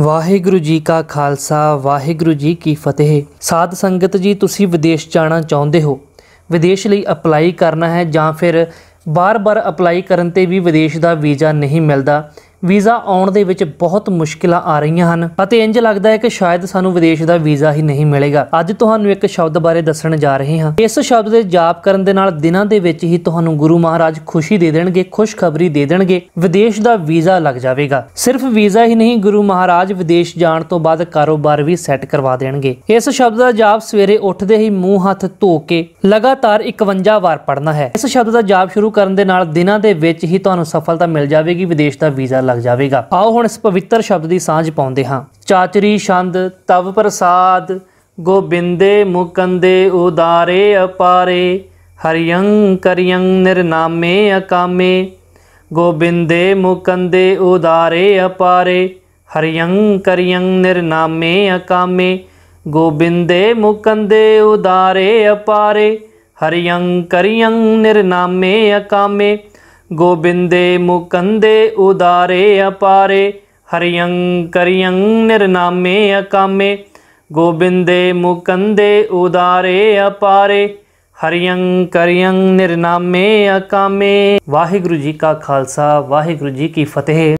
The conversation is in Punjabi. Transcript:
ਵਾਹਿਗੁਰੂ ਜੀ ਕਾ ਖਾਲਸਾ ਵਾਹਿਗੁਰੂ ਜੀ ਕੀ ਫਤਿਹ ਸਾਧ ਸੰਗਤ ਜੀ ਤੁਸੀਂ ਵਿਦੇਸ਼ ਜਾਣਾ ਚਾਹੁੰਦੇ ਹੋ ਵਿਦੇਸ਼ ਲਈ ਅਪਲਾਈ ਕਰਨਾ ਹੈ ਜਾਂ ਫਿਰ ਬਾਰ-ਬਾਰ ਅਪਲਾਈ ਕਰਨ ਤੇ ਵੀ ਵਿਦੇਸ਼ ਦਾ ਵੀਜ਼ਾ ਨਹੀਂ ਮਿਲਦਾ ਵੀਜ਼ਾ ਆਉਣ ਦੇ ਵਿੱਚ ਬਹੁਤ ਮੁਸ਼ਕਿਲਾਂ ਆ ਰਹੀਆਂ ਹਨ ਅਤੇ ਇੰਜ ਲੱਗਦਾ ਹੈ ਕਿ ਸ਼ਾਇਦ ਸਾਨੂੰ ਵਿਦੇਸ਼ ਦਾ ਵੀਜ਼ਾ ਹੀ ਨਹੀਂ ਮਿਲੇਗਾ ਅੱਜ ਤੁਹਾਨੂੰ ਇੱਕ ਸ਼ਬਦ ਬਾਰੇ ਦੱਸਣ ਜਾ ਰਹੇ ਹਾਂ ਇਸ ਸ਼ਬਦ ਦੇ ਜਾਪ ਕਰਨ ਦੇ ਨਾਲ ਦਿਨਾਂ ਦੇ ਵਿੱਚ ਹੀ ਤੁਹਾਨੂੰ ਗੁਰੂ ਮਹਾਰਾਜ ਖੁਸ਼ੀ ਦੇ ਦੇਣਗੇ ਖੁਸ਼ਖਬਰੀ ਦੇ ਦੇਣਗੇ ਵਿਦੇਸ਼ ਦਾ ਵੀਜ਼ਾ ਲੱਗ ਜਾਵੇਗਾ ਸਿਰਫ ਵੀਜ਼ਾ ਹੀ ਨਹੀਂ ਗੁਰੂ ਮਹਾਰਾਜ ਵਿਦੇਸ਼ ਜਾਣ ਤੋਂ ਬਾਅਦ ਕਾਰੋਬਾਰ ਵੀ ਸੈੱਟ ਕਰਵਾ ਦੇਣਗੇ ਇਸ ਸ਼ਬਦ ਦਾ ਜਾਪ ਸਵੇਰੇ ਉੱਠਦੇ ਹੀ ਮੂੰਹ ਹੱਥ ਧੋ ਕੇ ਲਗਾਤਾਰ 51 ਵਾਰ ਪੜਨਾ ਹੈ ਇਸ ਸ਼ਬਦ ਦਾ ਜਾਪ ਸ਼ੁਰੂ ਕਰਨ ਦੇ ਨਾਲ ਦਿਨਾਂ ਦੇ ਵਿੱਚ ਹੀ ਤੁਹਾਨੂੰ ਸਫਲਤਾ ਮਿਲ ਜਾਵੇਗੀ ਵਿਦੇਸ਼ ਦਾ ਵੀਜ਼ਾ ਲੱਗ ਜਾਵੇਗਾ ਆਓ ਹੁਣ ਇਸ ਪਵਿੱਤਰ ਸ਼ਬਦ ਦੀ ਸਾਂਝ ਪਾਉਂਦੇ ਹਾਂ ਚਾਚਰੀ ਛੰਦ ਤਵ ਪ੍ਰਸਾਦ ਗੋਬਿੰਦੇ ਮੁਕੰਦੇ ਉਦਾਰੇ ਅਪਾਰੇ ਹਰਿਯੰ ਕਰਿਯੰ ਨਿਰਨਾਮੇ ਅਕਾਮੇ ਗੋਬਿੰਦੇ ਮੁਕੰਦੇ ਉਦਾਰੇ ਅਪਾਰੇ ਹਰਿਯੰ ਕਰਿਯੰ ਨਿਰਨਾਮੇ ਅਕਾਮੇ ਗੋਬਿੰਦੇ ਮੁਕੰਦੇ ਉਦਾਰੇ ਅਪਾਰੇ ਹਰਿਯੰ ਕਰਿਯੰ ਨਿਰਨਾਮੇ ਅਕਾਮੇ ਗੋਬਿੰਦੇ ਮੁਕੰਦੇ ਉਦਾਰੇ ਅਪਾਰੇ ਹਰਿਯੰ ਕਰਿਯੰ ਨਿਰਨਾਮੇ ਅਕਾਮੇ ਗੋਬਿੰਦੇ ਮੁਕੰਦੇ ਉਦਾਰੇ ਅਪਾਰੇ ਹਰਿਯੰ ਕਰਿਯੰ ਨਿਰਨਾਮੇ ਅਕਾਮੇ ਵਾਹਿਗੁਰੂ ਜੀ ਕਾ ਖਾਲਸਾ ਵਾਹਿਗੁਰੂ ਜੀ ਕੀ ਫਤਿਹ